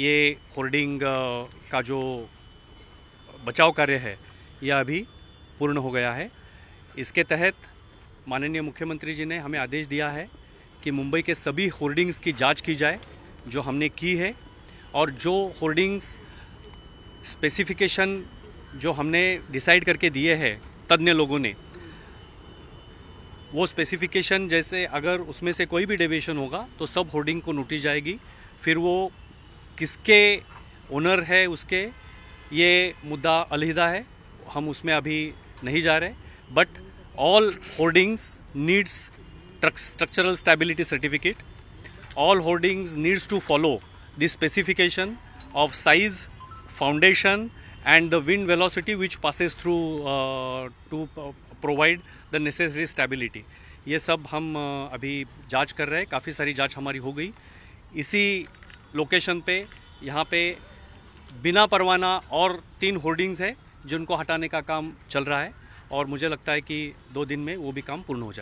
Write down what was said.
ये होर्डिंग का जो बचाव कार्य है यह अभी पूर्ण हो गया है इसके तहत माननीय मुख्यमंत्री जी ने हमें आदेश दिया है कि मुंबई के सभी होर्डिंग्स की जांच की जाए जो हमने की है और जो होर्डिंग्स स्पेसिफिकेशन जो हमने डिसाइड करके दिए हैं तज्ञ लोगों ने वो स्पेसिफिकेशन जैसे अगर उसमें से कोई भी डेविएशन होगा तो सब होर्डिंग को नोटिस जाएगी फिर वो किसके ओनर है उसके ये मुद्दा अलहदा है हम उसमें अभी नहीं जा रहे but all hoardings needs structural stability certificate all hoardings needs to follow the specification of size foundation and the wind velocity which passes through to provide the necessary stability ये सब हम uh, अभी जांच कर रहे हैं काफ़ी सारी जांच हमारी हो गई इसी लोकेशन पे यहाँ पे बिना परवाना और तीन होर्डिंग्स हैं जिनको हटाने का काम चल रहा है और मुझे लगता है कि दो दिन में वो भी काम पूर्ण हो जाए